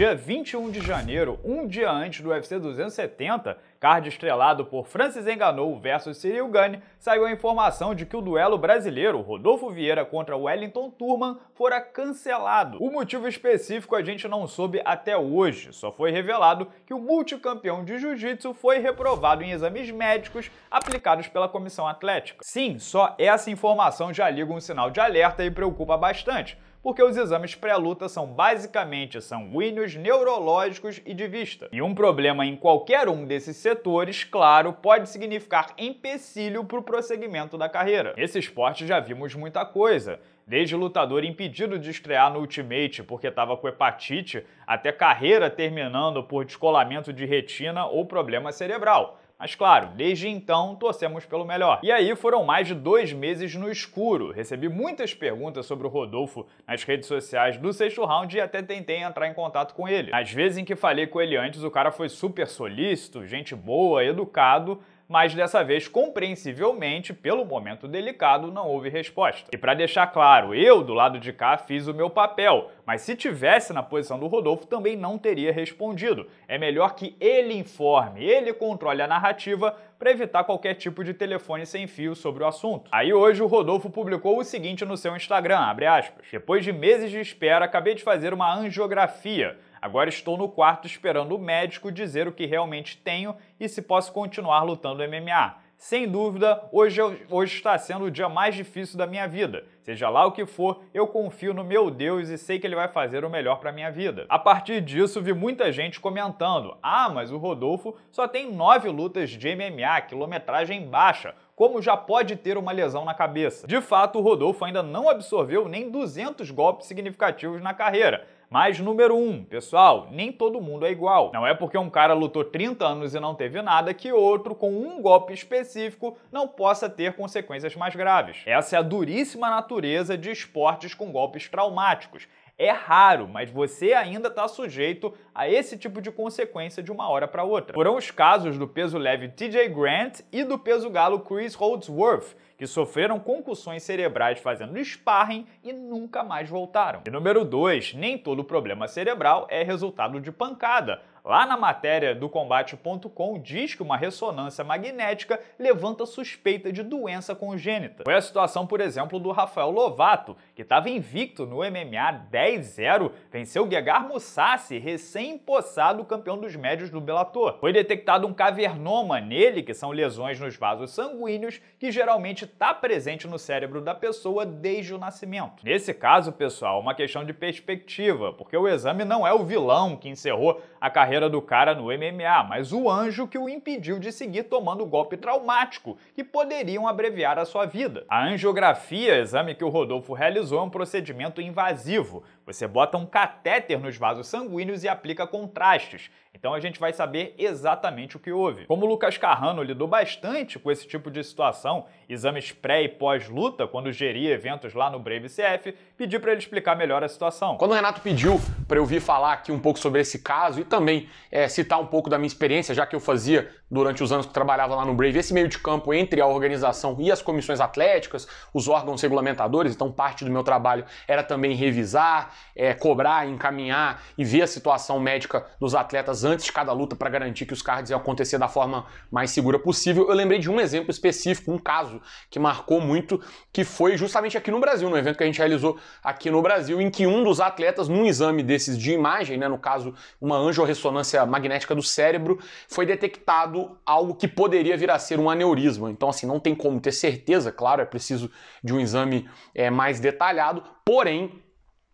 dia 21 de janeiro, um dia antes do UFC 270, card estrelado por Francis Enganou versus Cyril Gane, saiu a informação de que o duelo brasileiro Rodolfo Vieira contra Wellington Turman fora cancelado. O motivo específico a gente não soube até hoje, só foi revelado que o multicampeão de jiu-jitsu foi reprovado em exames médicos aplicados pela comissão atlética. Sim, só essa informação já liga um sinal de alerta e preocupa bastante porque os exames pré-luta são basicamente sanguíneos, neurológicos e de vista. E um problema em qualquer um desses setores, claro, pode significar empecilho para o prosseguimento da carreira. Nesse esporte já vimos muita coisa. Desde lutador impedido de estrear no Ultimate porque estava com hepatite, até carreira terminando por descolamento de retina ou problema cerebral. Mas claro, desde então torcemos pelo melhor. E aí foram mais de dois meses no escuro. Recebi muitas perguntas sobre o Rodolfo nas redes sociais do sexto round e até tentei entrar em contato com ele. Às vezes em que falei com ele antes, o cara foi super solícito, gente boa, educado, mas dessa vez, compreensivelmente, pelo momento delicado, não houve resposta. E para deixar claro, eu do lado de cá fiz o meu papel, mas se tivesse na posição do Rodolfo também não teria respondido. É melhor que ele informe, ele controle a narrativa para evitar qualquer tipo de telefone sem fio sobre o assunto. Aí hoje o Rodolfo publicou o seguinte no seu Instagram, aspas, Depois de meses de espera, acabei de fazer uma angiografia Agora estou no quarto esperando o médico dizer o que realmente tenho e se posso continuar lutando MMA. Sem dúvida, hoje, eu, hoje está sendo o dia mais difícil da minha vida. Seja lá o que for, eu confio no meu Deus e sei que ele vai fazer o melhor para minha vida. A partir disso, vi muita gente comentando: "Ah, mas o Rodolfo só tem nove lutas de MMA, quilometragem baixa." Como já pode ter uma lesão na cabeça. De fato, o Rodolfo ainda não absorveu nem 200 golpes significativos na carreira, mas, número um, pessoal, nem todo mundo é igual. Não é porque um cara lutou 30 anos e não teve nada que outro, com um golpe específico, não possa ter consequências mais graves. Essa é a duríssima natureza de esportes com golpes traumáticos. É raro, mas você ainda está sujeito a esse tipo de consequência de uma hora para outra. Foram os casos do peso leve TJ Grant e do peso galo Chris Holdsworth, que sofreram concussões cerebrais fazendo sparring e nunca mais voltaram. E número 2, nem todo problema cerebral é resultado de pancada. Lá na matéria do combate.com diz que uma ressonância magnética levanta suspeita de doença congênita. Foi a situação, por exemplo, do Rafael Lovato, que estava invicto no MMA 10-0, venceu Gegar Mousasi, recém-empossado campeão dos médios do Bellator. Foi detectado um cavernoma nele, que são lesões nos vasos sanguíneos, que geralmente está presente no cérebro da pessoa desde o nascimento. Nesse caso, pessoal, uma questão de perspectiva, porque o exame não é o vilão que encerrou a carreira carreira do cara no MMA, mas o anjo que o impediu de seguir tomando golpe traumático, que poderiam abreviar a sua vida. A angiografia, exame que o Rodolfo realizou, é um procedimento invasivo. Você bota um catéter nos vasos sanguíneos e aplica contrastes. Então a gente vai saber exatamente o que houve. Como o Lucas Carrano lidou bastante com esse tipo de situação, exames pré e pós-luta, quando geria eventos lá no Brave CF, pedi para ele explicar melhor a situação. Quando o Renato pediu para eu vir falar aqui um pouco sobre esse caso e também é, citar um pouco da minha experiência, já que eu fazia durante os anos que trabalhava lá no Brave, esse meio de campo entre a organização e as comissões atléticas, os órgãos regulamentadores, então parte do meu trabalho era também revisar, é, cobrar, encaminhar e ver a situação médica dos atletas antes de cada luta para garantir que os cards iam acontecer da forma mais segura possível. Eu lembrei de um exemplo específico, um caso que marcou muito, que foi justamente aqui no Brasil, no evento que a gente realizou aqui no Brasil, em que um dos atletas, num exame desses de imagem, né, no caso uma angiorressonância magnética do cérebro, foi detectado algo que poderia vir a ser um aneurisma. Então, assim, não tem como ter certeza, claro, é preciso de um exame é, mais detalhado, porém,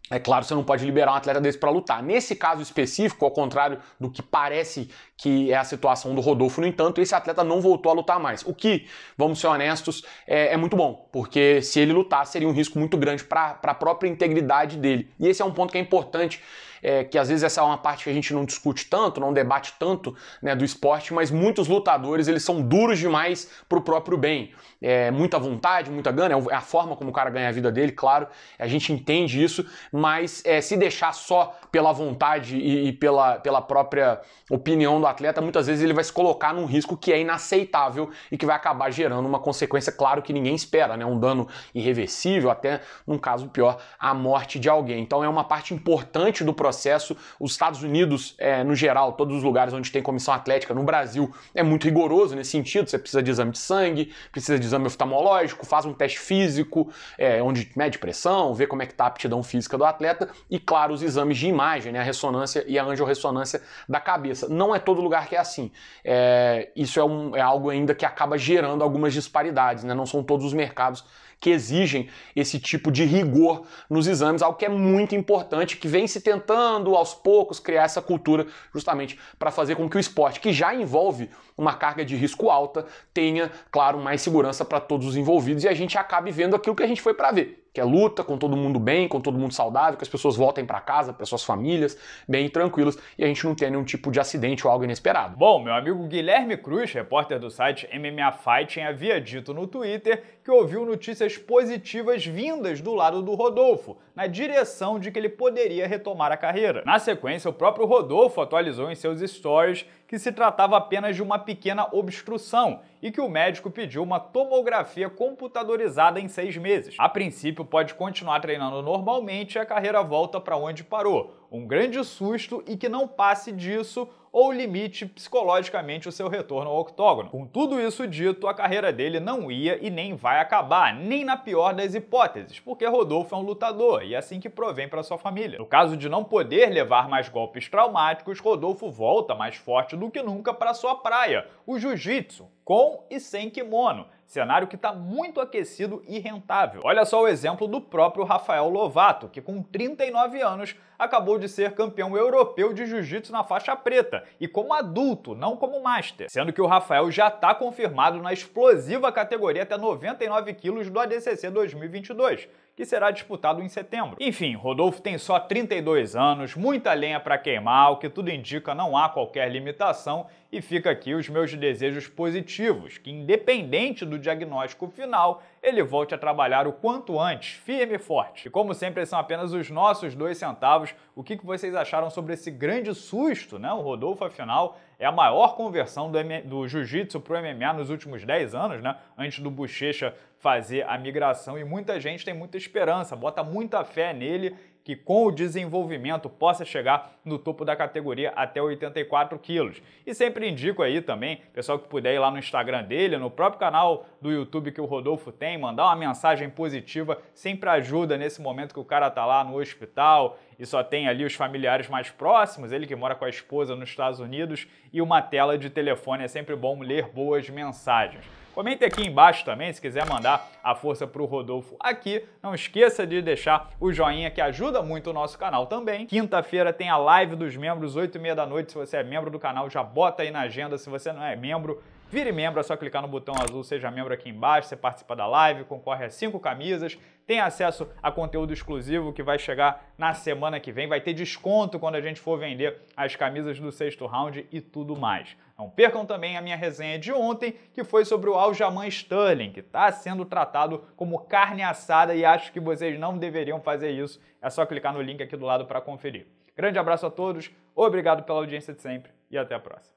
é claro, você não pode liberar um atleta desse para lutar. Nesse caso específico, ao contrário do que parece que é a situação do Rodolfo, no entanto, esse atleta não voltou a lutar mais. O que, vamos ser honestos, é, é muito bom, porque se ele lutar, seria um risco muito grande para a própria integridade dele. E esse é um ponto que é importante é, que às vezes essa é uma parte que a gente não discute tanto, não debate tanto né, do esporte, mas muitos lutadores eles são duros demais para o próprio bem. É, muita vontade, muita gana, é, é a forma como o cara ganha a vida dele, claro, a gente entende isso, mas é, se deixar só pela vontade e, e pela, pela própria opinião do atleta, muitas vezes ele vai se colocar num risco que é inaceitável e que vai acabar gerando uma consequência, claro, que ninguém espera, né? Um dano irreversível, até num caso pior, a morte de alguém. Então é uma parte importante do processo processo. Os Estados Unidos, é, no geral, todos os lugares onde tem comissão atlética, no Brasil, é muito rigoroso nesse sentido. Você precisa de exame de sangue, precisa de exame oftalmológico, faz um teste físico, é, onde mede pressão, vê como é que está a aptidão física do atleta e, claro, os exames de imagem, né, a ressonância e a angiorressonância da cabeça. Não é todo lugar que é assim. É, isso é, um, é algo ainda que acaba gerando algumas disparidades, né? não são todos os mercados que exigem esse tipo de rigor nos exames, algo que é muito importante, que vem se tentando aos poucos criar essa cultura justamente para fazer com que o esporte, que já envolve uma carga de risco alta, tenha, claro, mais segurança para todos os envolvidos e a gente acabe vendo aquilo que a gente foi para ver que é luta, com todo mundo bem, com todo mundo saudável, que as pessoas voltem para casa, para suas famílias, bem tranquilas, e a gente não tenha nenhum tipo de acidente ou algo inesperado. Bom, meu amigo Guilherme Cruz, repórter do site MMA Fighting, havia dito no Twitter que ouviu notícias positivas vindas do lado do Rodolfo, na direção de que ele poderia retomar a carreira. Na sequência, o próprio Rodolfo atualizou em seus stories que se tratava apenas de uma pequena obstrução e que o médico pediu uma tomografia computadorizada em seis meses. A princípio, pode continuar treinando normalmente e a carreira volta para onde parou um grande susto e que não passe disso ou limite psicologicamente o seu retorno ao octógono. Com tudo isso dito, a carreira dele não ia e nem vai acabar, nem na pior das hipóteses, porque Rodolfo é um lutador e é assim que provém para sua família. No caso de não poder levar mais golpes traumáticos, Rodolfo volta mais forte do que nunca para sua praia, o jiu-jitsu, com e sem kimono cenário que está muito aquecido e rentável. Olha só o exemplo do próprio Rafael Lovato, que com 39 anos acabou de ser campeão europeu de jiu-jitsu na faixa preta e como adulto, não como master, sendo que o Rafael já está confirmado na explosiva categoria até 99 quilos do ADCC 2022, que será disputado em setembro. Enfim, Rodolfo tem só 32 anos, muita lenha para queimar, o que tudo indica não há qualquer limitação e fica aqui os meus desejos positivos, que independente do diagnóstico final, ele volte a trabalhar o quanto antes, firme e forte. E como sempre, são apenas os nossos dois centavos. O que vocês acharam sobre esse grande susto, né? O Rodolfo, afinal, é a maior conversão do, do jiu-jitsu pro MMA nos últimos 10 anos, né? Antes do Bochecha fazer a migração. E muita gente tem muita esperança, bota muita fé nele que com o desenvolvimento possa chegar no topo da categoria até 84 quilos. E sempre indico aí também, pessoal que puder ir lá no Instagram dele, no próprio canal do YouTube que o Rodolfo tem, mandar uma mensagem positiva, sempre ajuda nesse momento que o cara tá lá no hospital e só tem ali os familiares mais próximos, ele que mora com a esposa nos Estados Unidos, e uma tela de telefone, é sempre bom ler boas mensagens. Comente aqui embaixo também se quiser mandar a força para o Rodolfo aqui. Não esqueça de deixar o joinha que ajuda muito o nosso canal também. Quinta-feira tem a live dos membros, 8 e meia da noite. Se você é membro do canal, já bota aí na agenda. Se você não é membro, Vire membro, é só clicar no botão azul Seja Membro aqui embaixo, você participa da live, concorre a cinco camisas, tem acesso a conteúdo exclusivo que vai chegar na semana que vem, vai ter desconto quando a gente for vender as camisas do sexto round e tudo mais. Não percam também a minha resenha de ontem, que foi sobre o Aljamain Sterling, que está sendo tratado como carne assada e acho que vocês não deveriam fazer isso. É só clicar no link aqui do lado para conferir. Grande abraço a todos, obrigado pela audiência de sempre e até a próxima.